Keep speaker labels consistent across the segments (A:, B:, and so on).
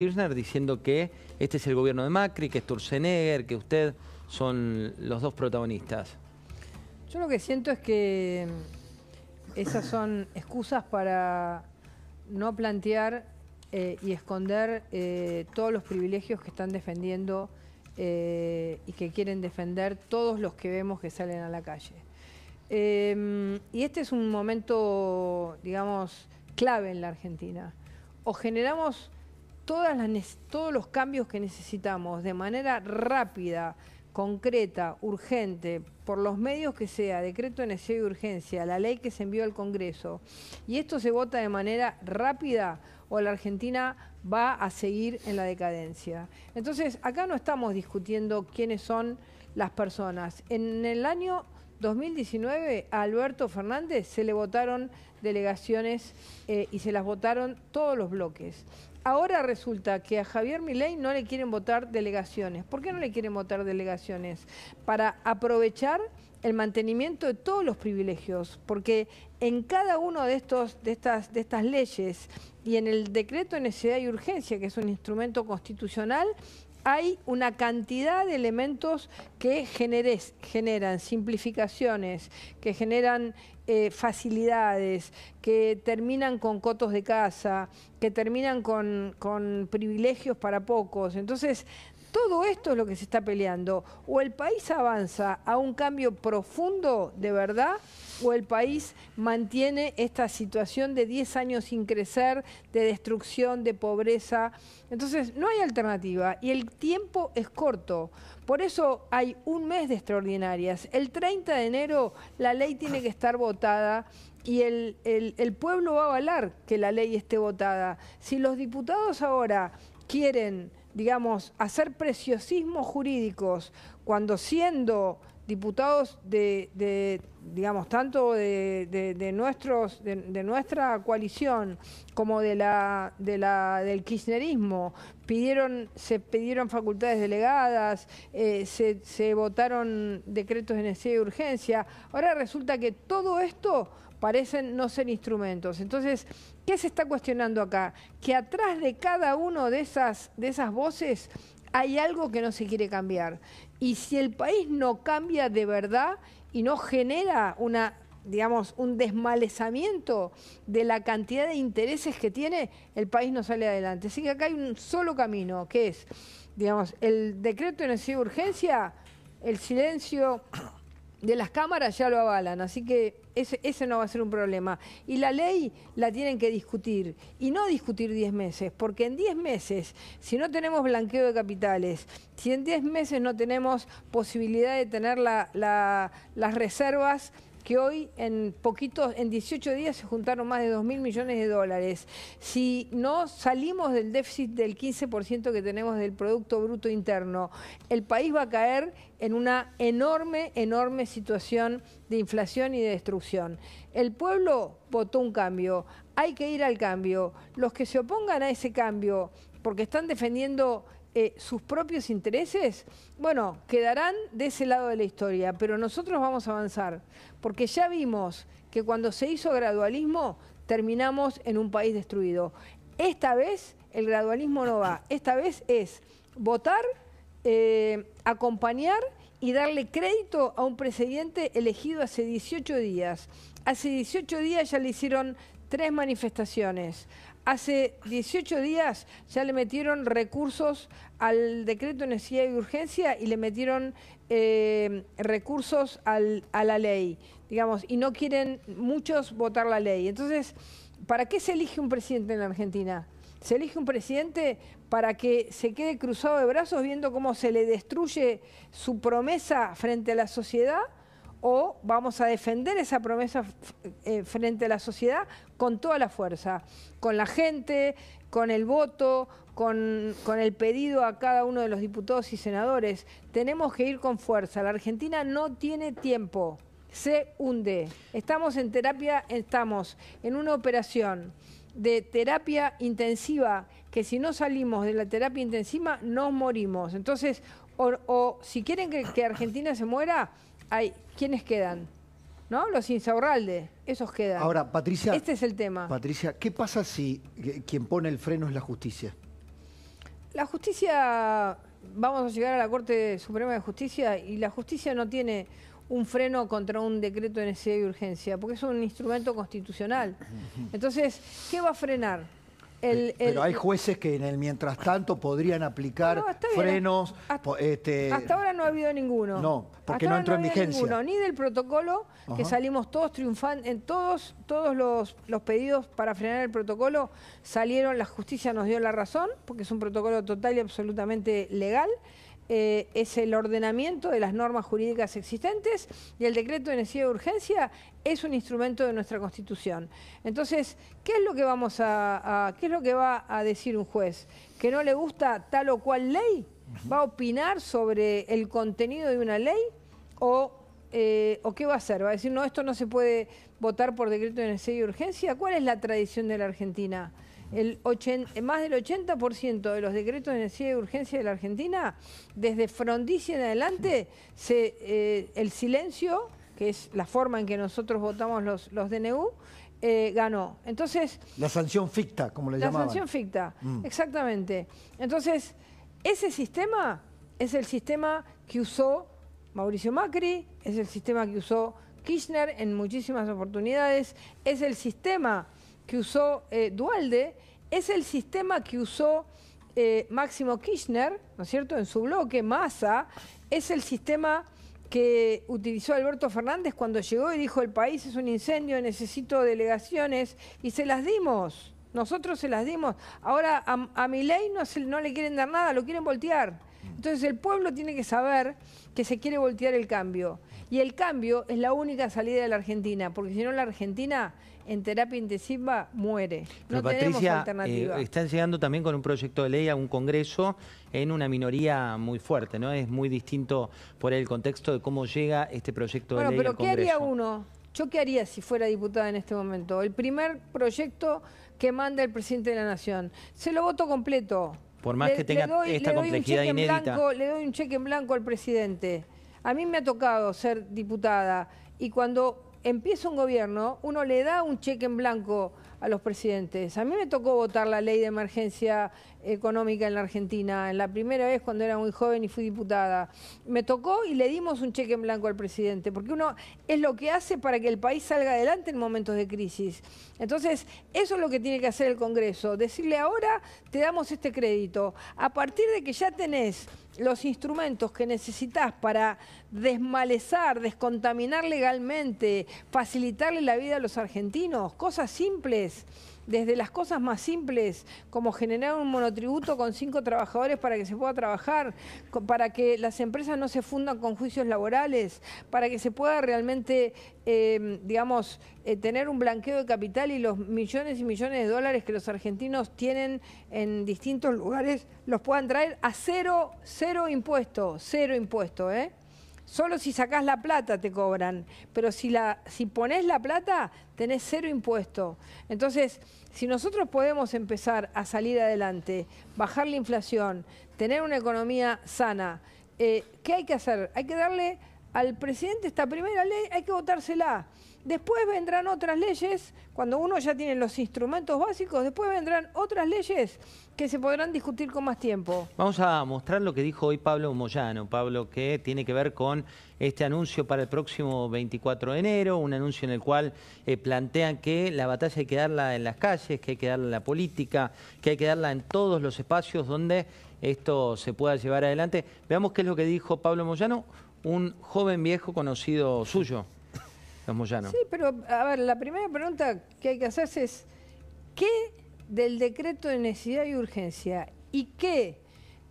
A: Kirchner diciendo que este es el gobierno de Macri, que es Turzenegger, que usted son los dos protagonistas.
B: Yo lo que siento es que mm, esas son excusas para no plantear eh, y esconder eh, todos los privilegios que están defendiendo eh, y que quieren defender todos los que vemos que salen a la calle. Em, y este es un momento, digamos, clave en la Argentina. O generamos todos los cambios que necesitamos de manera rápida, concreta, urgente, por los medios que sea, decreto de necesidad y urgencia, la ley que se envió al Congreso, y esto se vota de manera rápida, o la Argentina va a seguir en la decadencia. Entonces, acá no estamos discutiendo quiénes son las personas. En el año 2019 a Alberto Fernández se le votaron delegaciones eh, y se las votaron todos los bloques ahora resulta que a Javier Milei no le quieren votar delegaciones. ¿Por qué no le quieren votar delegaciones? Para aprovechar el mantenimiento de todos los privilegios, porque en cada uno de estos de estas de estas leyes y en el decreto de necesidad y urgencia, que es un instrumento constitucional, hay una cantidad de elementos que generan simplificaciones, que generan eh, facilidades, que terminan con cotos de casa, que terminan con, con privilegios para pocos. Entonces, todo esto es lo que se está peleando. O el país avanza a un cambio profundo de verdad, o el país mantiene esta situación de 10 años sin crecer, de destrucción, de pobreza. Entonces, no hay alternativa y el tiempo es corto. Por eso hay un mes de extraordinarias. El 30 de enero la ley tiene que estar votada y el, pueblo va a avalar que la ley esté votada. Si los diputados ahora quieren digamos, hacer preciosismos jurídicos cuando siendo diputados de, digamos, tanto de, nuestros, de, nuestra coalición como de la, del kirchnerismo, pidieron, se pidieron facultades delegadas, eh, se, votaron decretos de necesidad y urgencia. Ahora resulta que todo esto parecen no ser instrumentos. Entonces, ¿qué se está cuestionando acá? Que atrás de cada una de esas, de esas voces hay algo que no se quiere cambiar. Y si el país no cambia de verdad y no genera una digamos, un desmalezamiento de la cantidad de intereses que tiene, el país no sale adelante. Así que acá hay un solo camino, que es, digamos, el decreto de necesidad de urgencia, el silencio de las cámaras ya lo avalan, así que ese, no va a ser un problema. Y la ley la tienen que discutir, y no discutir 10 meses, porque en 10 meses, si no tenemos blanqueo de capitales, si en 10 meses no tenemos posibilidad de tener las reservas, que hoy en poquitos, en 18 días se juntaron más de 2 mil millones de dólares. Si no salimos del déficit del 15% que tenemos del Producto Bruto Interno, el país va a caer en una enorme, enorme situación de inflación y de destrucción. El pueblo votó un cambio, hay que ir al cambio. Los que se opongan a ese cambio, porque están defendiendo eh, sus propios intereses, bueno, quedarán de ese lado de la historia, pero nosotros vamos a avanzar, porque ya vimos que cuando se hizo gradualismo terminamos en un país destruido. Esta vez el gradualismo no va, esta vez es votar, eh, acompañar y darle crédito a un presidente elegido hace 18 días. Hace 18 días ya le hicieron tres manifestaciones. Hace 18 días ya le metieron recursos al decreto de necesidad y urgencia y le metieron eh, recursos a la ley, digamos, y no quieren muchos votar la ley. Entonces, ¿para qué se elige un presidente en la Argentina? Se elige un presidente para que se quede cruzado de brazos viendo cómo se le destruye su promesa frente a la sociedad o vamos a defender esa promesa eh, frente a la sociedad con toda la fuerza, con la gente, con el voto, con, el pedido a cada uno de los diputados y senadores. Tenemos que ir con fuerza. La Argentina no tiene tiempo, se hunde. Estamos en terapia, estamos en una operación de terapia intensiva, que si no salimos de la terapia intensiva nos morimos. Entonces, o, si quieren que Argentina se muera, hay quiénes quedan, ¿no? Los Insaurralde, esos quedan. Ahora, Patricia. Este es el tema.
C: Patricia, ¿qué pasa si eh, quien pone el freno es la justicia?
B: La justicia, vamos a llegar a la Corte Suprema de Justicia y la justicia no tiene un freno contra un decreto de necesidad y urgencia, porque es un instrumento constitucional. Entonces, ¿qué va a frenar? pero hay jueces
C: que en el mientras tanto podrían aplicar frenos. Este, hasta,
B: ahora no ha habido ninguno. No, porque no entró en vigencia. ni del protocolo, que salimos todos triunfando, en todos, todos los, los, pedidos para frenar el protocolo salieron, la justicia nos dio la razón, porque es un protocolo total y absolutamente legal. Eh, es el ordenamiento de las normas jurídicas existentes y el decreto de necesidad de urgencia es un instrumento de nuestra Constitución. Entonces, ¿qué es lo que vamos a, qué es lo que va a decir un juez? ¿Que no le gusta tal o cual ley? ¿Va a opinar sobre el contenido de una ley? ¿O, eh, qué va a hacer? ¿Va a decir, no, esto no se puede votar por decreto de necesidad y urgencia? ¿Cuál es la tradición de la Argentina? el más del 80% de los decretos de necesidad y urgencia de la Argentina, desde Frondizi en adelante, eh, el silencio, que es la forma en que nosotros votamos los, los DNU, eh, ganó. Entonces.
C: La sanción ficta, como le llamamos. llamaban. La sanción
B: ficta, mm. exactamente. Entonces, ese sistema es el sistema que usó Mauricio Macri, es el sistema que usó Kirchner en muchísimas oportunidades, es el sistema que usó eh, Dualde es el sistema que usó eh, Máximo Kirchner, ¿no es cierto?, en su bloque, Massa, es el sistema que utilizó Alberto Fernández cuando llegó y dijo el país es un incendio, necesito delegaciones, y se las dimos, nosotros se las dimos. Ahora a, mi ley no, no le quieren dar nada, lo quieren voltear. Entonces el pueblo tiene que saber que se quiere voltear el cambio. Y el cambio es la única salida de la Argentina, porque si no la Argentina en terapia intensiva muere. no Patricia, eh,
A: están llegando también con un proyecto de ley a un congreso en una minoría muy fuerte, ¿no? Es muy distinto por el contexto de cómo llega este proyecto de ley. Bueno, pero ¿qué haría
B: uno? ¿Yo qué haría si fuera diputada en este momento? El primer proyecto que manda el presidente de la Nación. Se lo voto completo.
A: Por más que tenga esta complejidad inédita. le
B: doy un cheque en blanco al presidente. A mí me ha tocado ser diputada y cuando empieza un gobierno, uno le da un cheque en blanco a los presidentes. A mí me tocó votar la ley de emergencia económica en la Argentina, en la primera vez cuando era muy joven y fui diputada. Me tocó y le dimos un cheque en blanco al presidente, porque uno es lo que hace para que el país salga adelante en momentos de crisis. Entonces, eso es lo que tiene que hacer el Congreso, decirle ahora te damos este crédito, a partir de que ya tenés los instrumentos que necesitas para desmalezar, descontaminar legalmente, facilitarle la vida a los argentinos, cosas simples desde las cosas más simples, como generar un monotributo con cinco trabajadores para que se pueda trabajar, para que las empresas no se fundan con juicios laborales, para que se pueda realmente, em, digamos, eh, tener un blanqueo de capital y los millones y millones de dólares que los argentinos tienen en distintos lugares los puedan traer a cero, cero impuesto, cero impuesto, ¿eh? Solo si sacás la plata te cobran, pero si, la, pones la plata tenés cero impuesto. Entonces, si nosotros podemos empezar a salir adelante, bajar la inflación, tener una economía sana, eh, ¿qué hay que hacer? Hay que darle al presidente esta primera ley, hay que votársela. Después vendrán otras leyes, cuando uno ya tiene los instrumentos básicos, después vendrán otras leyes que se podrán discutir con más tiempo.
A: Vamos a mostrar lo que dijo hoy Pablo Moyano, Pablo, que tiene que ver con este anuncio para el próximo 24 de enero, un anuncio en el cual plantea eh, plantean que la batalla hay que darla en las calles, que hay que darla en la política, que hay que darla en todos los espacios donde esto se pueda llevar adelante. Veamos qué es lo que dijo Pablo Moyano, un joven viejo conocido suyo. Moyano. Sí,
B: pero a ver, la primera pregunta que hay que hacerse es, ¿qué del decreto de necesidad y urgencia y qué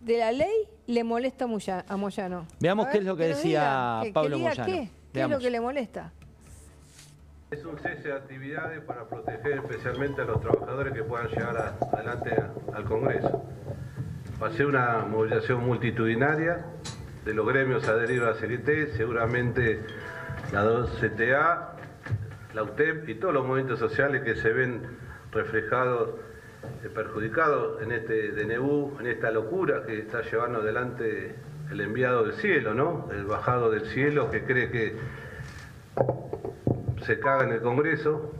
B: de la ley le molesta a Moyano? Veamos qué es lo que, decía Pablo Moyano. ¿Qué, es lo que le molesta?
D: Es un cese de actividades para proteger especialmente a los trabajadores que puedan llegar adelante al Congreso. Va ser una movilización multitudinaria de los gremios adheridos a la CGT, seguramente la 2CTA, la UTEP y todos los movimientos sociales que se ven reflejados, eh, perjudicados en este DNU, en esta locura que está llevando adelante el enviado del cielo, ¿no? El bajado del cielo que cree que se caga en el Congreso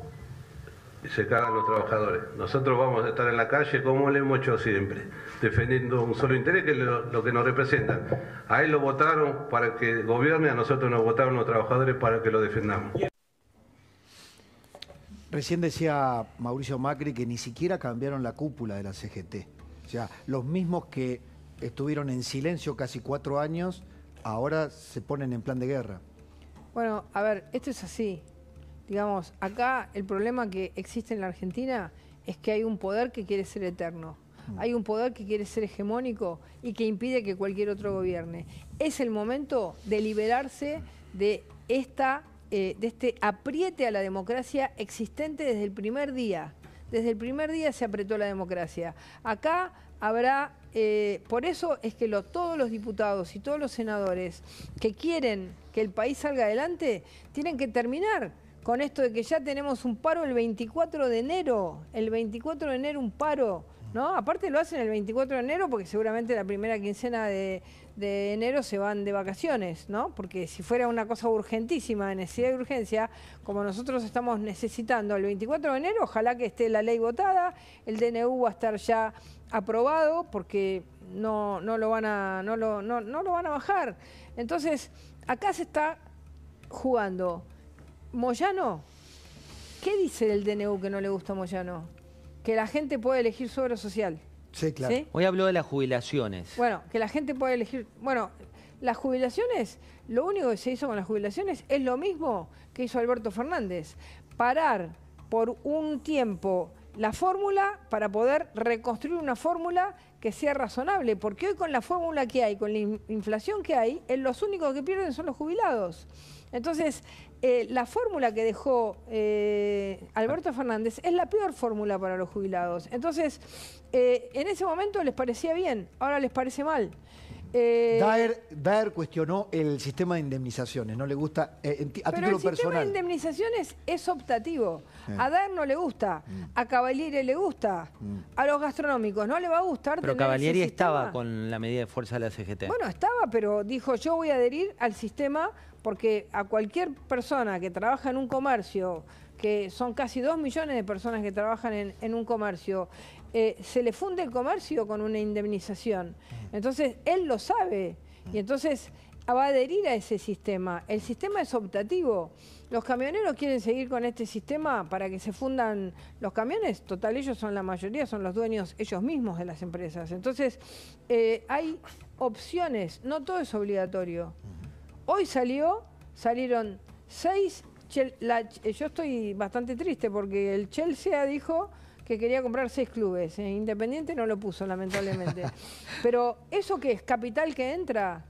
D: y se cagan los trabajadores. Nosotros vamos a estar en la calle como lo hemos hecho siempre defendiendo un solo interés, que es lo, que nos representa. A él lo votaron para que gobierne, a nosotros nos votaron los trabajadores para que lo defendamos.
C: Recién decía Mauricio Macri que ni siquiera cambiaron la cúpula de la CGT. O sea, los mismos que estuvieron en silencio casi cuatro años, ahora se ponen en plan de guerra.
B: Bueno, a ver, esto es así. Digamos, acá el problema que existe en la Argentina es que hay un poder que quiere ser eterno. Mm. hay un poder que quiere ser hegemónico y que impide que cualquier otro gobierne. Es el momento de liberarse de, esta, eh, de este apriete a la democracia existente desde el primer día. Desde el primer día se apretó la democracia. Acá habrá, eh, por eso es que todos los diputados y todos los senadores que quieren que el país salga adelante tienen que terminar con esto de que ya tenemos un paro el 24 de enero, el 24 de enero un paro ¿no? Aparte lo hacen el 24 de enero porque seguramente la primera quincena de, enero se van de vacaciones, ¿no? Porque si fuera una cosa urgentísima, de necesidad de urgencia, como nosotros estamos necesitando el 24 de enero, ojalá que esté la ley votada, el DNU va a estar ya aprobado porque no, no lo van a no lo, no, lo van a bajar. Entonces, acá se está jugando Moyano ¿Qué dice el DNU que no le gusta a Moyano? que la gente pueda elegir su obra social.
A: Sí, claro. Hoy habló de las jubilaciones.
B: Bueno, que la gente pueda elegir... Bueno, las jubilaciones, lo único que se hizo con las jubilaciones es lo mismo que hizo Alberto Fernández. Parar por un tiempo la fórmula para poder reconstruir una fórmula que sea razonable, porque hoy con la fórmula que hay, con la inflación que hay, los únicos que pierden son los jubilados. Entonces, eh, la fórmula que dejó eh, Alberto Fernández es la peor fórmula para los jubilados. Entonces, eh, en ese momento les parecía bien, ahora les parece mal. Eh,
C: Daer, cuestionó el sistema de indemnizaciones, no le gusta eh, a pero el sistema de
B: indemnizaciones es optativo. A Daer no le gusta, mm. a Cavalieri le gusta, mm. a los gastronómicos no le va a gustar. Pero Cavalieri estaba
A: con la medida de fuerza de la CGT. Bueno,
B: estaba, pero dijo yo voy a adherir al sistema porque a cualquier persona que trabaja en un comercio, que son casi dos millones de personas que trabajan en un comercio, eh, se le funde el comercio con una indemnización. Entonces, él lo sabe y entonces va a adherir a ese sistema. El sistema es optativo. Los camioneros quieren seguir con este sistema para que se fundan los camiones. Total, ellos son la mayoría, son los dueños ellos mismos de las empresas. Entonces, eh, hay opciones, no todo es obligatorio. Hoy salió, salieron seis... Yo estoy bastante triste porque el Chelsea dijo que quería comprar seis clubes. ¿eh? Independiente no lo puso, lamentablemente. Pero eso que es capital que entra,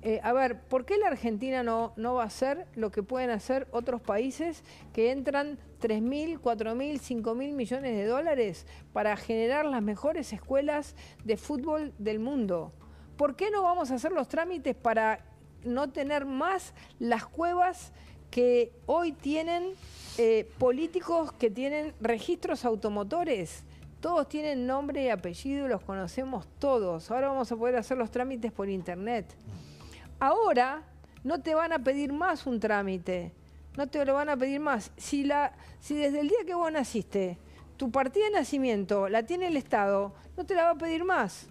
B: eh, a ver, ¿por qué la Argentina no, no va a hacer lo que pueden hacer otros países que entran 3.000, 4.000, 5.000 millones de dólares para generar las mejores escuelas de fútbol del mundo? ¿Por qué no vamos a hacer los trámites para no tener más las cuevas que hoy tienen eh, políticos que tienen registros automotores. Todos tienen nombre y apellido, los conocemos todos. Ahora vamos a poder hacer los trámites por internet. Ahora no te van a pedir más un trámite, no te lo van a pedir más. Si, la, si desde el día que vos naciste, tu partida de nacimiento la tiene el Estado, no te la va a pedir más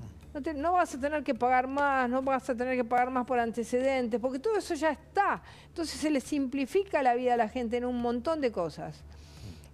B: no, vas a tener que pagar más, no vas a tener que pagar más por antecedentes, porque todo eso ya está. Entonces se le simplifica la vida a la gente en un montón de cosas.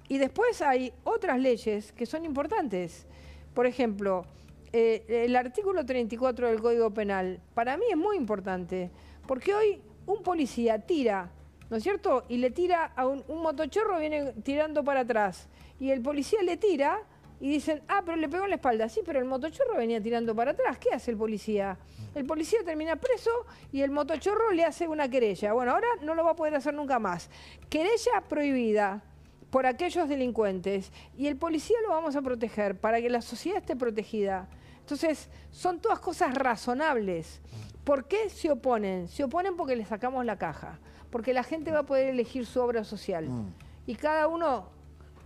B: Y después hay otras leyes que son importantes. Por ejemplo, eh, el artículo 34 del Código Penal, para mí es muy importante, porque hoy un policía tira, ¿no es cierto? Y le tira a un, un motochorro, viene tirando para atrás, y el policía le tira y dicen, ah, pero le pegó en la espalda. Sí, pero el motochorro venía tirando para atrás. ¿Qué hace el policía? El policía termina preso y el motochorro le hace una querella. Bueno, ahora no lo va a poder hacer nunca más. Querella prohibida por aquellos delincuentes y el policía lo vamos a proteger para que la sociedad esté protegida. Entonces, son todas cosas razonables. ¿Por qué se oponen? Se oponen porque le sacamos la caja, porque la gente va a poder elegir su obra social mm. y cada uno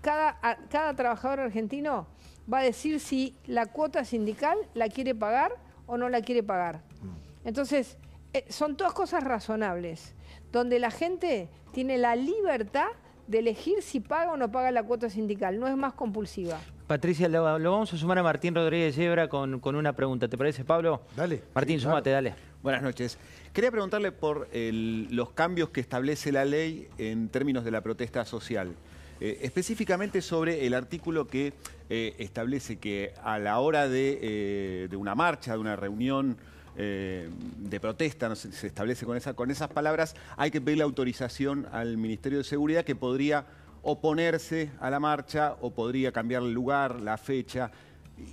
B: cada, trabajador argentino va a decir si la cuota sindical la quiere pagar o no la quiere pagar. Mm. Entonces, eh, son todas cosas razonables, donde la gente tiene la libertad de elegir si paga o no paga la cuota sindical, no es más compulsiva.
A: Patricia, lo, vamos a sumar a Martín Rodríguez Yebra con, con, una pregunta. ¿Te parece, Pablo? Dale. Martín, sumate, dale. Buenas noches. Quería preguntarle por los cambios
E: que establece la ley en términos de la protesta social. Eh, específicamente sobre el artículo que eh, establece que a la hora de, eh, una marcha, de una reunión de protesta, se establece con, con esas palabras, hay que pedir la autorización al Ministerio de Seguridad que podría oponerse a la marcha o podría cambiar el lugar, la fecha.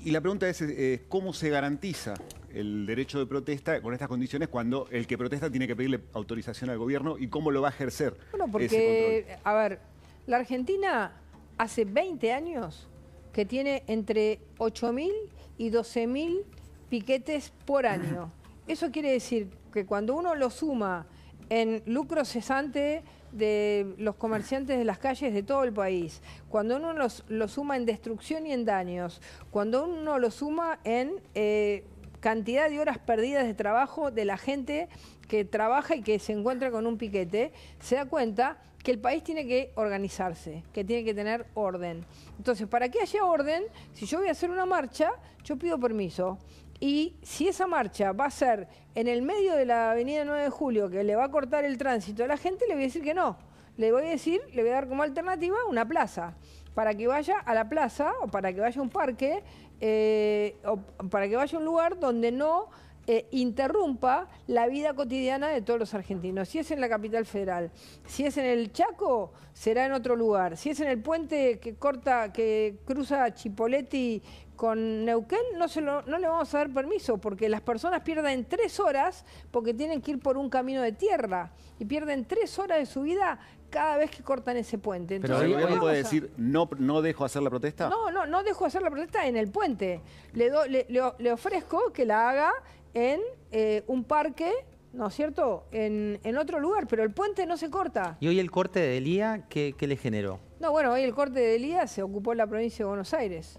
E: Y la pregunta es, ¿cómo se garantiza el derecho de protesta con estas condiciones cuando el que protesta tiene que pedirle autorización al gobierno y cómo lo va a ejercer? Bueno, porque,
B: a ver, la Argentina hace 20 años que tiene entre 8.000 y 12.000 piquetes por año. Eso quiere decir que cuando uno lo suma en lucro cesante de los comerciantes de las calles de todo el país, cuando uno lo suma en destrucción y en daños, cuando uno lo suma en eh, cantidad de horas perdidas de trabajo de la gente que trabaja y que se encuentra con un piquete, se da cuenta que el país tiene que organizarse, que tiene que tener orden. Entonces, para que haya orden, si yo voy a hacer una marcha, yo pido permiso. Y si esa marcha va a ser en el medio de la avenida 9 de julio, que le va a cortar el tránsito a la gente, le voy a decir que no. Le voy a decir, le voy a dar como alternativa una plaza, para que vaya a la plaza o para que vaya a un parque eh, o para que vaya a un lugar donde no eh, interrumpa la vida cotidiana de todos los argentinos. Si es en la capital federal, si es en el Chaco, será en otro lugar. Si es en el puente que corta, que cruza Chipoletti con Neuquén, no, se no le vamos a dar permiso, porque las personas pierden tres horas porque tienen que ir por un camino de tierra y pierden tres horas de su vida cada vez que cortan ese puente. Pero el gobierno puede decir,
E: no, no dejo hacer la protesta. No,
B: no, no dejo hacer la protesta en el puente. Le, do, le ofrezco que la haga en eh, un parque, ¿no es cierto?, en, otro lugar, pero el puente no se corta.
A: ¿Y hoy el corte de Elía qué, qué le generó?
B: No, bueno, hoy el corte de Elía se ocupó en la provincia de Buenos Aires.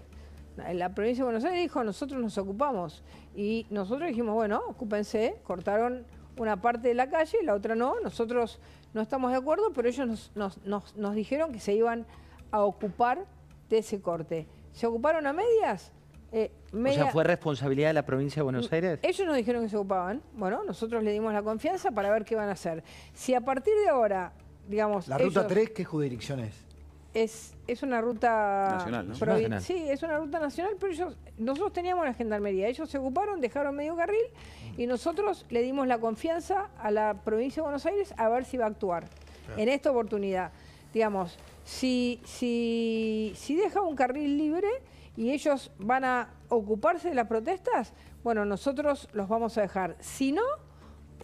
B: La provincia de Buenos Aires dijo, nosotros nos ocupamos. Y nosotros dijimos, bueno, ocúpense, cortaron una parte de la calle, y la otra no, nosotros no estamos de acuerdo, pero ellos nos dijeron que se iban a ocupar de ese corte. ¿Se ocuparon a medias? Eh, o sea, ¿fue
A: responsabilidad de la provincia de Buenos mm, Aires?
B: Ellos nos dijeron que se ocupaban. Bueno, nosotros le dimos la confianza para ver qué van a hacer. Si a partir de ahora, digamos... ¿La ruta 3
C: qué jurisdicción es?
B: Es, una ruta... Nacional, Sí, es una ruta nacional, pero ellos, nosotros teníamos la gendarmería. Ellos se ocuparon, dejaron medio carril y nosotros le dimos la confianza a la provincia de Buenos Aires a ver si va a actuar en esta oportunidad. Digamos, si, si, si deja un carril libre y ellos van a ocuparse de las protestas, bueno, nosotros los vamos a dejar. Si no,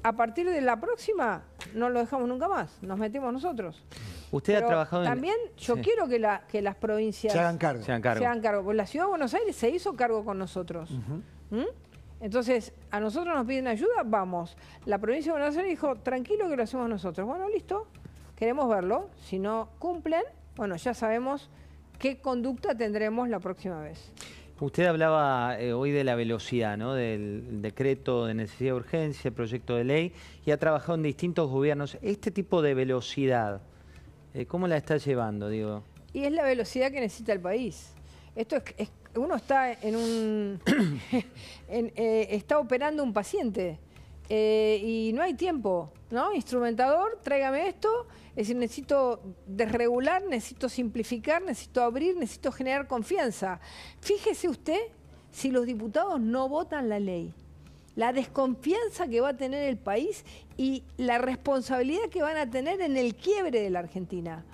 B: a partir de la próxima no lo dejamos nunca más, nos metemos nosotros.
A: Usted ha trabajado también yo quiero
B: que, la, que las provincias se hagan cargo. Se hagan cargo. Se La ciudad de Buenos Aires se hizo cargo con nosotros. ¿Mm? Entonces, a nosotros nos piden ayuda, vamos. La provincia de Buenos Aires dijo, tranquilo que lo hacemos nosotros. Bueno, listo, queremos verlo. Si no cumplen, bueno, ya sabemos ¿Qué conducta tendremos la próxima vez?
A: Usted hablaba eh, hoy de la velocidad, ¿no? del decreto de necesidad de urgencia, proyecto de ley, y ha trabajado en distintos gobiernos. Este tipo de velocidad, eh, ¿cómo la está llevando? Digo?
B: Y es la velocidad que necesita el país. Esto es, uno está en un... Eh, está operando un paciente y no hay tiempo, ¿no? Instrumentador, tráigame esto es decir, necesito desregular, necesito simplificar, necesito abrir, necesito generar confianza. Fíjese usted si los diputados no votan la ley, la desconfianza que va a tener el país y la responsabilidad que van a tener en el quiebre de la Argentina.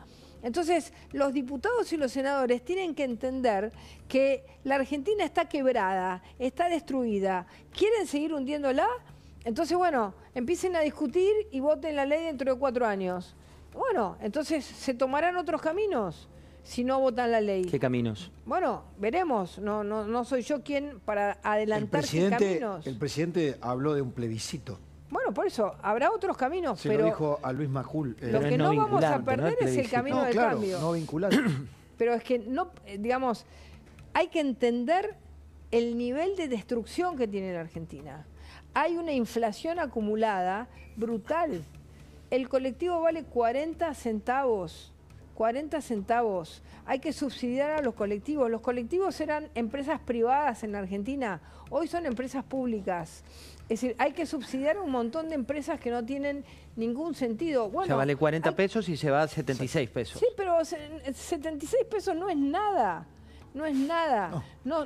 B: Entonces, los diputados y los senadores tienen que entender que la Argentina está quebrada, está destruida, quieren seguir hundiéndola, entonces, bueno, empiecen a discutir y voten la ley dentro de cuatro años. Bueno, entonces se tomarán otros caminos si no votan la ley. ¿Qué caminos? Bueno, veremos. No, no, no soy yo quien para adelantar caminos. El
C: presidente habló de un plebiscito.
B: Bueno, por eso, habrá otros caminos, Se pero... lo
C: dijo a Luis Macul. Eh, lo que no, vamos a perder es el camino del cambio. no vincular.
B: Pero es que no, eh, digamos, hay que entender el nivel de destrucción que tiene la Argentina. Hay una inflación acumulada brutal el colectivo vale 40 centavos. 40 centavos. Hay que subsidiar a los colectivos. Los colectivos eran empresas privadas en la Argentina, hoy son empresas públicas. Es decir, hay que subsidiar un montón de empresas que no tienen ningún sentido. vale
A: 40 pesos y se va a 76 pesos. Sí,
B: pero 76 pesos no es nada. No es nada. no,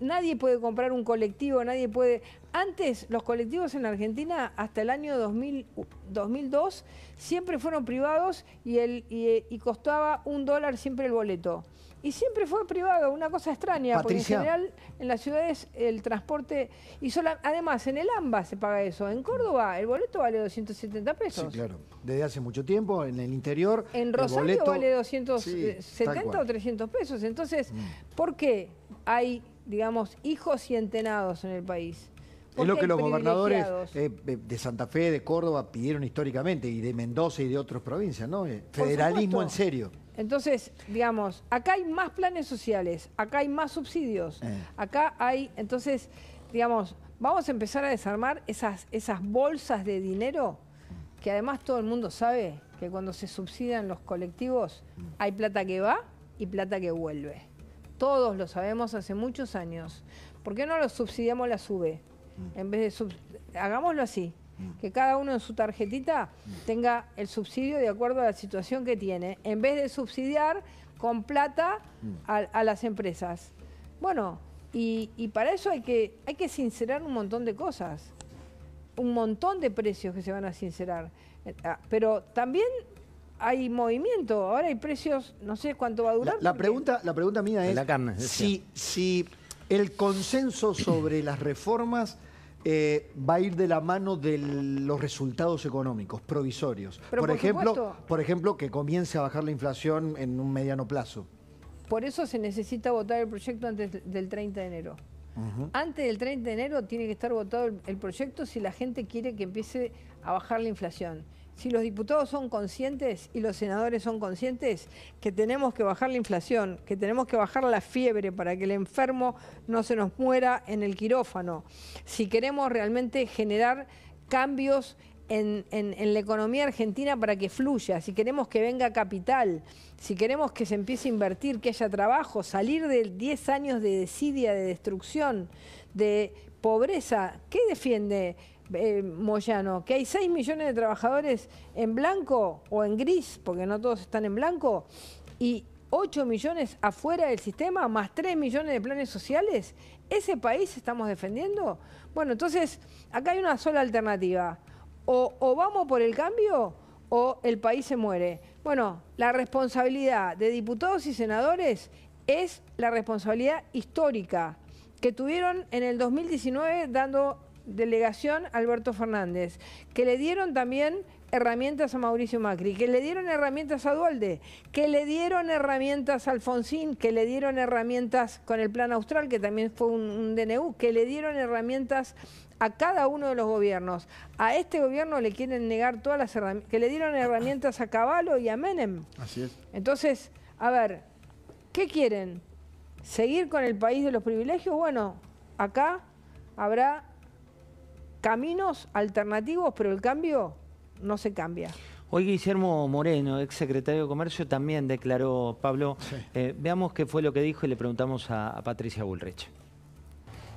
B: nadie puede comprar un colectivo, nadie puede. Antes, los colectivos en Argentina, hasta el año 2002, siempre fueron privados y, costaba un dólar siempre el boleto y siempre fue privado, una cosa extraña, porque en general en las ciudades el transporte, y además en el AMBA se paga eso, en Córdoba el boleto vale 270 pesos. Sí, claro,
C: desde hace mucho tiempo, en el interior. En Rosario vale 270
B: o 300 pesos, entonces, mm. ¿por qué hay, digamos, hijos y entenados en el país? es lo que los gobernadores
C: eh, eh, de Santa Fe, de Córdoba pidieron históricamente y de Mendoza y de otras provincias, ¿no? Eh, federalismo en serio.
B: Entonces, digamos, acá hay más planes sociales, acá hay más subsidios, acá hay, entonces, digamos, vamos a empezar a desarmar esas, bolsas de dinero que además todo el mundo sabe que cuando se subsidian los colectivos mm. hay plata que va y plata que vuelve. Todos lo sabemos hace muchos años. ¿Por qué no lo subsidiamos la SUBE? Mm. En vez de hagámoslo así, mm. que cada uno en su tarjetita mm. tenga el subsidio de acuerdo a la situación que tiene, en vez de subsidiar con plata a, las empresas. Bueno, y, para eso hay que, hay que sincerar un montón de cosas, un montón de precios que se van a sincerar. Eh, ah, pero también hay movimiento, ahora hay precios, no sé cuánto va a durar. La,
C: pregunta, la pregunta mía es, es si, si el consenso sobre las reformas eh, va a ir de la mano de los resultados económicos provisorios. por, ejemplo, por ejemplo, que comience a bajar la inflación en un mediano plazo.
B: Por eso se necesita votar el proyecto antes del 30 de enero. Antes del 30 de enero tiene que estar votado el proyecto si la gente quiere que empiece a bajar la inflación si los diputados son conscientes y los senadores son conscientes que tenemos que bajar la inflación, que tenemos que bajar la fiebre para que el enfermo no se nos muera en el quirófano, si queremos realmente generar cambios en, la economía argentina para que fluya, si queremos que venga capital, si queremos que se empiece a invertir, que haya trabajo, salir de 10 años de desidia, de destrucción, de pobreza, ¿qué defiende? Eh, Moyano, que hay 6 millones de trabajadores en blanco o en gris, porque no todos están en blanco, y 8 millones afuera del sistema, más 3 millones de planes sociales, ¿ese país estamos defendiendo? Bueno, entonces, acá hay una sola alternativa. o vamos por el cambio o el país se muere. Bueno, la responsabilidad de diputados y senadores es la responsabilidad histórica que tuvieron en el 2019 dando delegación Alberto Fernández, que le dieron también herramientas a Mauricio Macri, que le dieron herramientas a Dualde, que le dieron herramientas a Alfonsín, que le dieron herramientas con el Plan Austral, que también fue un, DNU, que le dieron herramientas a cada uno de los gobiernos. A este gobierno le quieren negar todas las herramientas, que le dieron herramientas a Caballo y a Menem. Así es. Entonces, a ver, ¿qué quieren? ¿Seguir con el país de los privilegios? Bueno, acá habrá caminos alternativos, pero el cambio no se cambia.
A: Hoy Guillermo Moreno, ex secretario de Comercio, también declaró, Pablo, eh, veamos qué fue lo que dijo y le preguntamos a, Patricia Bullrich.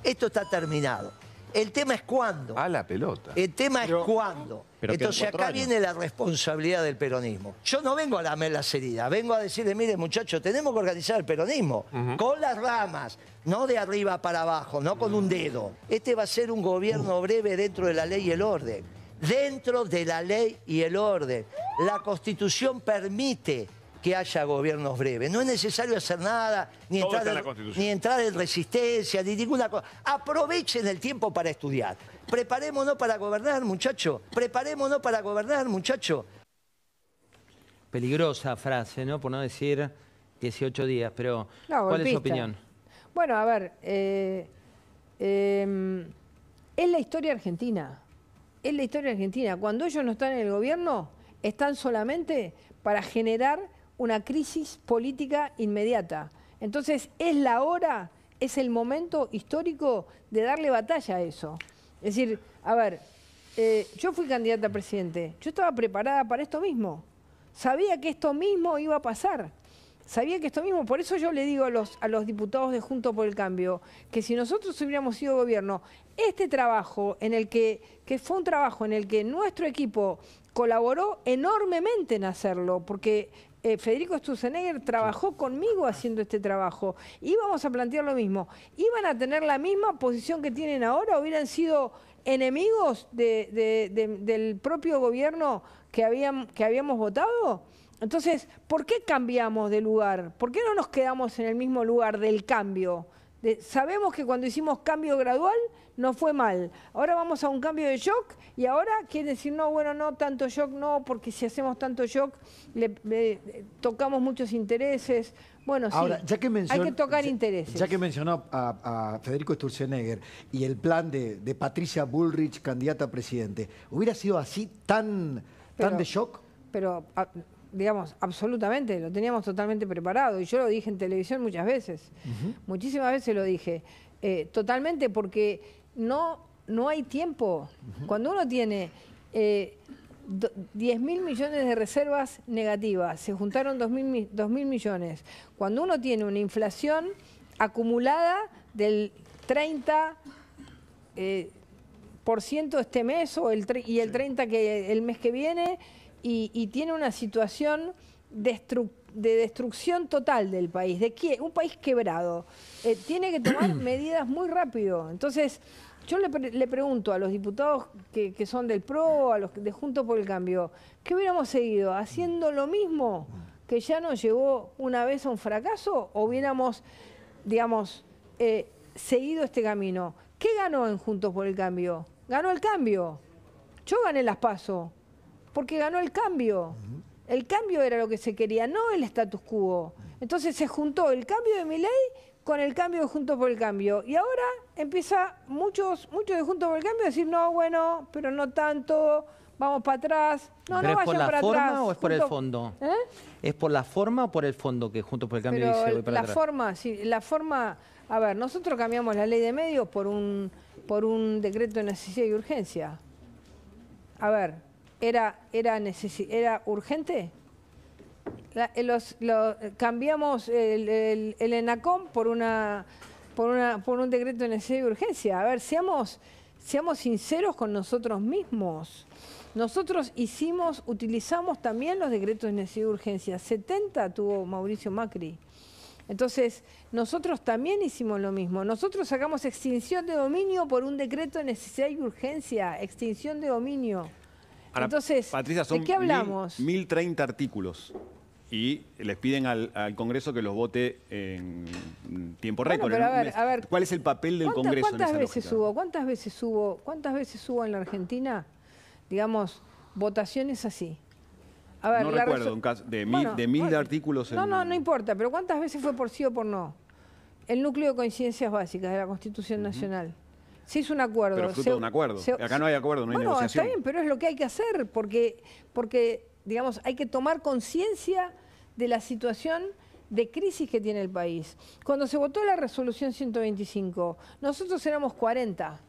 A: Esto está terminado. El tema es cuándo. A la pelota. El tema es cuándo. Entonces acá viene la responsabilidad del peronismo. Yo no vengo a lamer las heridas, vengo a decirle, mire muchachos, tenemos que organizar el peronismo con las ramas, no de arriba para abajo, no con un dedo. Este va a ser un gobierno breve dentro de la ley y el orden. Dentro de la ley y el orden. La Constitución permite que haya gobiernos breves. No es necesario hacer nada, ni, entrar, en, ni entrar en resistencia, ni ninguna cosa. Aprovechen el tiempo para estudiar. Preparémonos para gobernar, muchacho. Preparémonos para gobernar, muchacho. Peligrosa frase, ¿no? Por no decir 18 días, pero ¿cuál es su opinión?
B: Bueno, a ver, eh, em, es la historia argentina. Es la historia argentina. Cuando ellos no están en el gobierno, están solamente para generar una crisis política inmediata. Entonces, es la hora, es el momento histórico de darle batalla a eso. Es decir, a ver, eh, yo fui candidata a presidente, yo estaba preparada para esto mismo, sabía que esto mismo iba a pasar. Sabía que esto mismo, por eso yo le digo a los, a los diputados de Junto por el Cambio, que si nosotros hubiéramos sido gobierno, este trabajo en el que, que fue un trabajo en el que nuestro equipo colaboró enormemente en hacerlo, porque eh, Federico Sturzenegger trabajó conmigo haciendo este trabajo. Íbamos a plantear lo mismo. ¿Iban a tener la misma posición que tienen ahora? ¿Hubieran sido enemigos del propio gobierno que habíamos votado? Entonces, ¿por qué cambiamos de lugar? ¿Por qué no nos quedamos en el mismo lugar del cambio? sabemos que cuando hicimos cambio gradual no fue mal. Ahora vamos a un cambio de shock y ahora quiere decir, no, bueno, no, tanto shock no, porque si hacemos tanto shock le, tocamos muchos intereses. Bueno, sí, ya que hay que tocar intereses. Ya que
C: mencionó a, Federico Sturzenegger y el plan de, Patricia Bullrich, candidata a presidente, ¿hubiera sido así tan, tan de shock?
B: Pero... digamos, absolutamente, lo teníamos totalmente preparado. Y yo lo dije en televisión muchas veces, muchísimas veces lo dije, eh, totalmente porque no, no hay tiempo. Cuando uno tiene eh, 10 mil millones de reservas negativas, se juntaron 2 mil, millones. Cuando uno tiene una inflación acumulada del 30 eh, ciento este mes o el y el 30 que el mes que viene y tiene una situación de destrucción total del país, de un país quebrado, eh, tiene que tomar medidas muy rápido. Entonces, yo le, le pregunto a los diputados que, son del PRO, a los de Juntos por el Cambio, ¿qué hubiéramos seguido? ¿Haciendo lo mismo que ya nos llevó una vez a un fracaso? ¿O hubiéramos, digamos, eh, seguido este camino? ¿Qué ganó en Juntos por el Cambio? Ganó el cambio. Yo gané las paso, porque ganó el cambio. El cambio era lo que se quería, no el status quo. Entonces se juntó el cambio de mi ley con el cambio de Juntos por el Cambio. Y ahora empieza muchos, muchos de Juntos por el Cambio a decir, no, bueno, pero no tanto, vamos para atrás. No, no es por la forma atrás. o es por el fondo? ¿Eh?
A: ¿Es por la forma o por el fondo que Juntos por el Cambio dice voy para la
B: forma, sí, la forma... A ver, nosotros cambiamos la ley de medios por un, por un decreto de necesidad y urgencia. A ver, era, era, era urgente? Eh, los, cambiamos el, el, ENACOM por, una, por, una, por un decreto de necesidad y urgencia. A ver, seamos, seamos sinceros con nosotros mismos. Nosotros hicimos, utilizamos también los decretos de necesidad y urgencia. 70 tuvo Mauricio Macri. Entonces, nosotros también hicimos lo mismo. Nosotros sacamos extinción de dominio por un decreto de necesidad y urgencia, extinción de dominio. Entonces, Patricia, qué hablamos?
E: 1.030 artículos y les piden al, Congreso que los vote en tiempo récord. a ver, ¿Cuál es el papel del Congreso? ¿Cuántas en esa veces
B: ¿Cuántas veces hubo? ¿Cuántas veces hubo en la Argentina, digamos, votaciones así? A ver, no recuerdo de, mil, de
E: artículos. No, no,
B: no importa. Pero ¿cuántas veces fue por sí o por no? El núcleo de coincidencias básicas de la Constitución Nacional. Se hizo un acuerdo. Pero fruto de un acuerdo. Acá no hay acuerdo, no hay bueno, está bien, pero es lo que hay que hacer, porque, porque digamos, hay que tomar conciencia de la situación de crisis que tiene el país. Cuando se votó la resolución 125, nosotros éramos 40.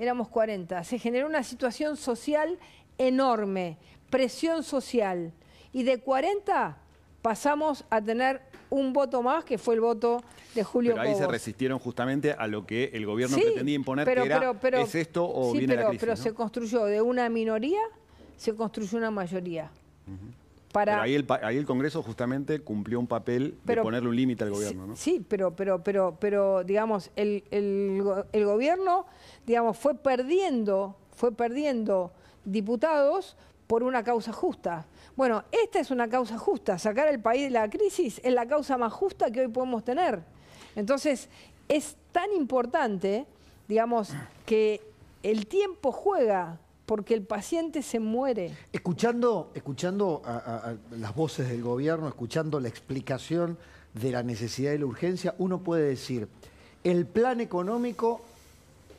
B: Éramos 40. Se generó una situación social enorme, presión social. Y de 40 pasamos a tener un voto más, que fue el voto de Julio Pero ahí se
E: resistieron justamente a lo que el gobierno pretendía imponer, pero, que era, ¿es esto o viene pero, la crisis? pero se
B: construyó de una minoría, se construyó una mayoría. Para...
E: Pero ahí el, Congreso justamente cumplió un papel de ponerle un límite al gobierno,
B: Sí, pero, pero, pero, pero digamos, el, el, el, gobierno, digamos, fue perdiendo, fue perdiendo diputados por una causa justa. Bueno, esta es una causa justa. Sacar al país de la crisis es la causa más justa que hoy podemos tener. Entonces, es tan importante, digamos, que el tiempo juega porque el paciente se muere.
C: Escuchando, escuchando las voces del gobierno, escuchando la explicación de la necesidad y la urgencia, uno puede decir, el plan económico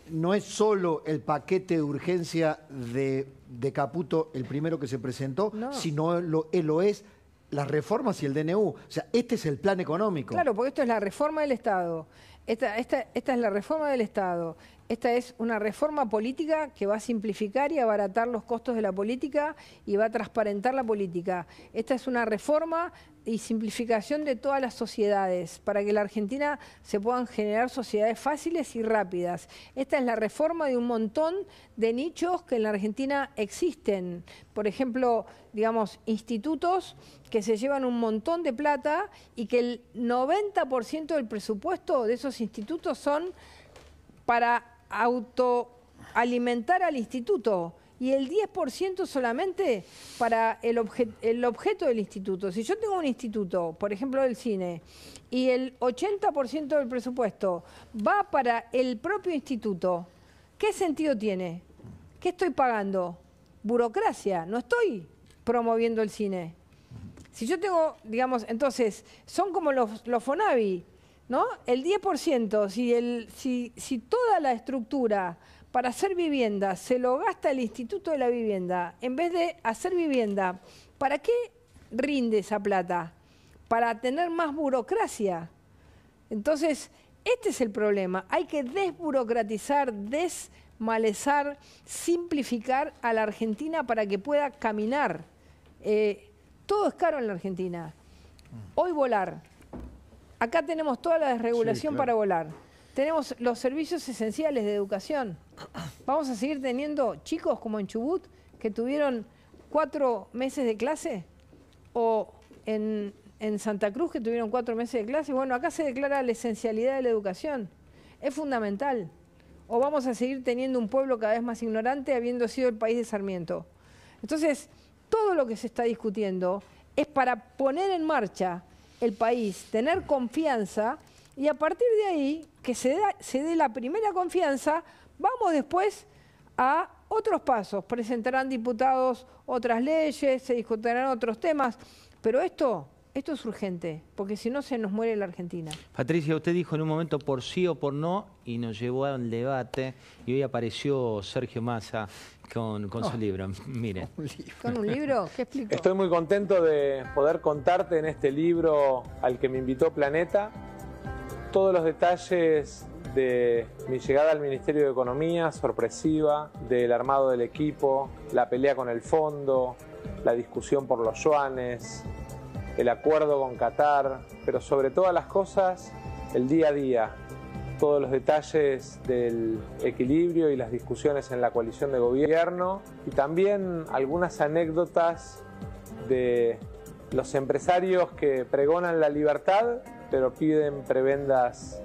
C: no es solo el paquete de urgencia de de Caputo el primero que se presentó, sino lo, él lo es las reformas y el DNU. O sea, este es el plan económico. Claro,
B: porque esto es la reforma del Estado. Esta, esta, esta es la reforma del Estado. Esta es una reforma política que va a simplificar y abaratar los costos de la política y va a transparentar la política. Esta es una reforma y simplificación de todas las sociedades para que en la Argentina se puedan generar sociedades fáciles y rápidas. Esta es la reforma de un montón de nichos que en la Argentina existen. Por ejemplo, digamos, institutos que se llevan un montón de plata y que el 90% del presupuesto de esos institutos son para autoalimentar al instituto y el 10% solamente para el, el objeto del instituto. Si yo tengo un instituto, por ejemplo del cine, y el 80% del presupuesto va para el propio instituto, ¿qué sentido tiene? ¿Qué estoy pagando? Burocracia, no estoy promoviendo el cine. Si yo tengo, digamos, entonces, son como los, los FONAVI, ¿no? El 10%, si, el, si, si toda la estructura para hacer vivienda se lo gasta el Instituto de la Vivienda, en vez de hacer vivienda, ¿para qué rinde esa plata? Para tener más burocracia. Entonces, este es el problema. Hay que desburocratizar, desmalezar, simplificar a la Argentina para que pueda caminar. Eh, todo es caro en la Argentina. Hoy volar. Acá tenemos toda la desregulación para volar. Tenemos los servicios esenciales de educación. ¿Vamos a seguir teniendo chicos como en Chubut que tuvieron cuatro meses de clase? ¿O en, Santa Cruz que tuvieron cuatro meses de clase? Bueno, acá se declara la esencialidad de la educación. Es fundamental. ¿O vamos a seguir teniendo un pueblo cada vez más ignorante habiendo sido el país de Sarmiento? Entonces, todo lo que se está discutiendo es para poner en marcha el país, tener confianza y a partir de ahí que se dé la primera confianza Vamos después a otros pasos. Presentarán diputados otras leyes, se discutirán otros temas, pero esto, esto es urgente, porque si no se nos muere la Argentina.
A: Patricia, usted dijo en un momento por sí o por no y nos llevó a un debate y hoy apareció
D: Sergio Massa con, su ah. libro. Mire.
B: Con un libro, ¿qué explico?
D: Estoy muy contento de poder contarte en este libro al que me invitó Planeta todos los detalles de mi llegada al Ministerio de Economía, sorpresiva, del armado del equipo, la pelea con el fondo, la discusión por los yuanes, el acuerdo con Qatar, pero sobre todas las cosas, el día a día, todos los detalles del equilibrio y las discusiones en la coalición de gobierno y también algunas anécdotas de los empresarios que pregonan la libertad pero piden prebendas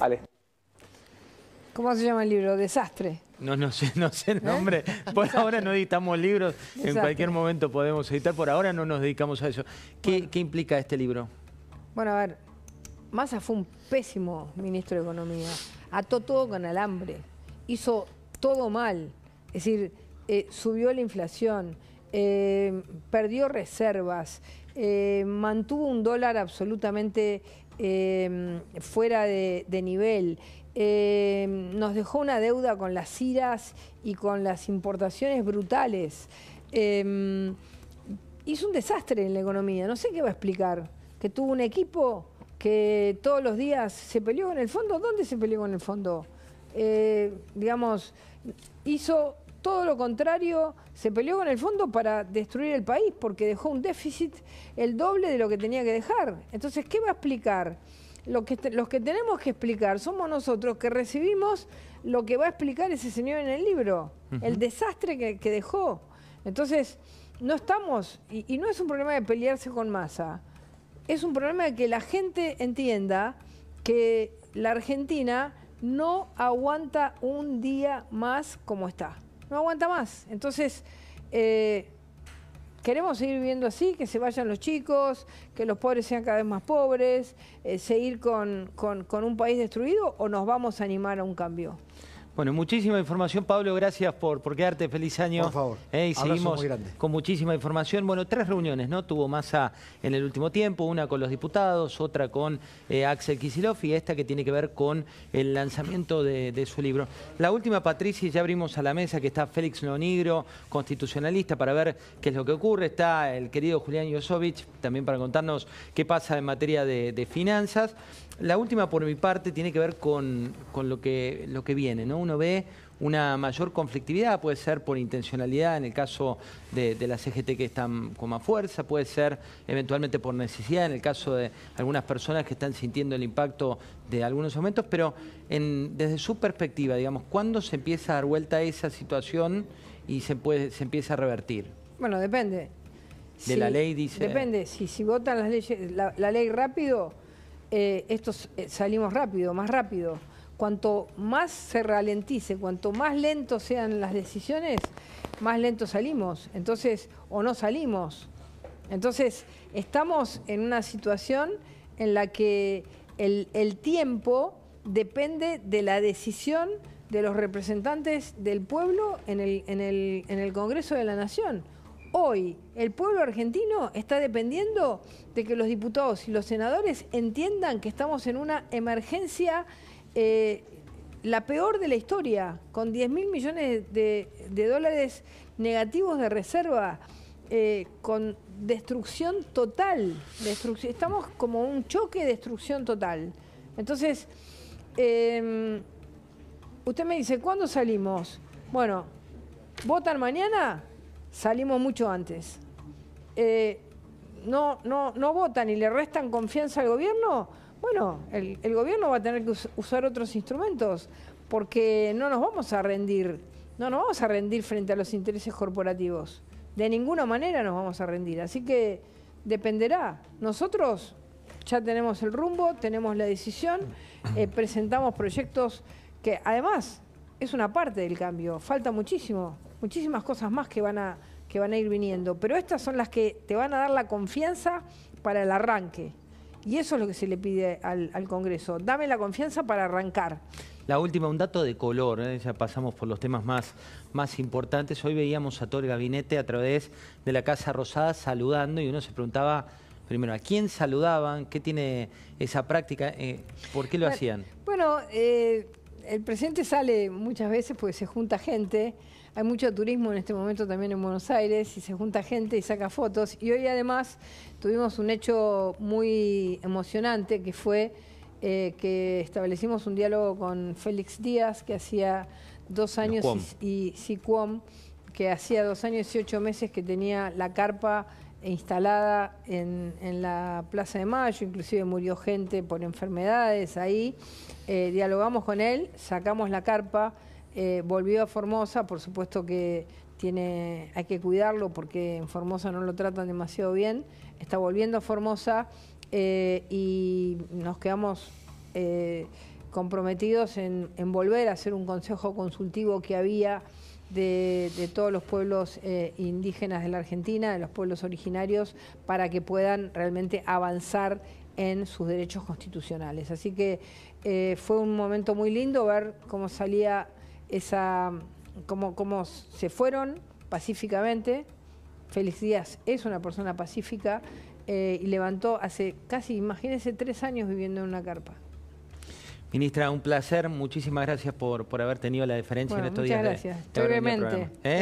D: al Estado.
B: ¿Cómo se llama el libro? Desastre.
D: No, no
A: sé, no sé el ¿Eh? nombre. Por ahora no editamos libros, en cualquier momento podemos editar, por ahora no nos dedicamos a eso. ¿Qué, implica este libro?
B: Bueno, a ver, Massa fue un pésimo ministro de Economía. Ató todo con alambre, hizo todo mal. Es decir, eh, subió la inflación, eh, perdió reservas, mantuvo un dólar absolutamente fuera de nivel. Em, nos dejó una deuda con las iras y con las importaciones brutales. Em, hizo un desastre en la economía, no sé qué va a explicar, que tuvo un equipo que todos los días se peleó con el fondo, ¿dónde se peleó con el fondo? Eh, digamos, hizo todo lo contrario, se peleó con el fondo para destruir el país porque dejó un déficit el doble de lo que tenía que dejar. Entonces, ¿qué va a explicar? que, los que tenemos que explicar somos nosotros que recibimos lo que va a explicar ese señor en el libro, el desastre que, dejó. Entonces, no estamos, y, no es un problema de pelearse con masa, es un problema de que la gente entienda que la Argentina no aguanta un día más como está, no aguanta más. Entonces, eh, queremos seguir viviendo así, que se vayan los chicos, que los pobres sean cada vez más pobres, eh, seguir con un país destruido o nos vamos a animar a un cambio?
A: Bueno, muchísima información, Pablo. Gracias por, por quedarte. Feliz año. Por favor. Eh, y seguimos con muchísima información. Bueno, tres reuniones, ¿no? Tuvo masa en el último tiempo, una con los diputados, otra con eh, Axel Kicillof y esta que tiene que ver con el lanzamiento de, su libro. La última, Patricia, ya abrimos a la mesa que está Félix Lonigro, constitucionalista, para ver qué es lo que ocurre. Está el querido Julián Yosovich, también para contarnos qué pasa en materia de finanzas. La última por mi parte tiene que ver con, lo, que, lo que viene. ¿no? Uno ve una mayor conflictividad, puede ser por intencionalidad en el caso de, de, la CGT e que están con más fuerza, puede ser eventualmente por necesidad en el caso de algunas personas que están sintiendo el impacto de algunos aumentos, pero en, desde su perspectiva, digamos, ¿cuándo se empieza a dar vuelta a esa situación y se, puede, se empieza a revertir?
B: Bueno, depende. De la ley dice... Depende, si, si votan las leyes, la ley rápido eh, estos eh, salimos rápido, más rápido. Cuanto más se ralentice, cuanto más lentos sean las decisiones, más lentos salimos. Entonces, o no salimos. Entonces, estamos en una situación en la que el, tiempo depende de la decisión de los representantes del pueblo en el Congreso de la Nación. Hoy el pueblo argentino está dependiendo de que los diputados y los senadores entiendan que estamos en una emergencia, eh, la peor de la historia, con 10 mil millones de, dólares negativos de reserva, eh, con destrucción total. estamos como un choque de destrucción total. Entonces, em, usted me dice, ¿cuándo salimos? Bueno, ¿votan mañana? Salimos mucho antes. Eh, no, no, no votan y le restan confianza al gobierno, bueno, el, gobierno va a tener que usar otros instrumentos porque no nos vamos a rendir, no nos vamos a rendir frente a los intereses corporativos. De ninguna manera nos vamos a rendir. Así que dependerá. Nosotros ya tenemos el rumbo, tenemos la decisión, eh, presentamos proyectos que además es una parte del cambio, falta muchísimo muchísimas cosas más que van a, que van a ir viniendo, pero estas son las que te van a dar la confianza para el arranque. Y eso es lo que se le pide al, Congreso. Dame la confianza para arrancar.
A: La última, un dato de color, ¿eh? ya pasamos por los temas más, más importantes. Hoy veíamos a todo el gabinete a través de la Casa Rosada saludando y uno se preguntaba, primero, ¿a quién saludaban? ¿Qué tiene esa práctica? Eh, ¿Por
B: qué lo hacían? Bueno, eh, el presidente sale muchas veces porque se junta gente. Hay mucho turismo en este momento también en Buenos Aires y se junta gente y saca fotos. Y hoy además tuvimos un hecho muy emocionante que fue eh, que establecimos un diálogo con Félix Díaz, que hacía dos años, y, que hacía dos años y ocho meses que tenía la carpa instalada en, la Plaza de Mayo, inclusive murió gente por enfermedades ahí. Eh, dialogamos con él, sacamos la carpa eh, volvió a Formosa, por supuesto que tiene, hay que cuidarlo porque en Formosa no lo tratan demasiado bien. Está volviendo a Formosa eh, y nos quedamos eh, comprometidos en, volver a hacer un consejo consultivo que había de, todos los pueblos indígenas de la Argentina, de los pueblos originarios, para que puedan realmente avanzar en sus derechos constitucionales. Así que fue un momento muy lindo ver cómo salía esa como como se fueron pacíficamente. Félix Díaz es una persona pacífica eh, y levantó hace casi, imagínese, tres años viviendo en una carpa.
A: Ministra, un placer. Muchísimas gracias por, por haber tenido la diferencia en estos días. Muchas gracias.